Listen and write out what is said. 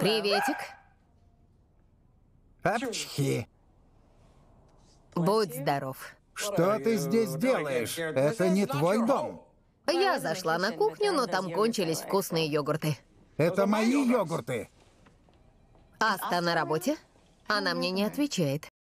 Приветик. Апчхи. Будь здоров. Что ты здесь делаешь? Это не твой дом. Я зашла на кухню, но там кончились вкусные йогурты. Это мои йогурты. Аста на работе? Она мне не отвечает.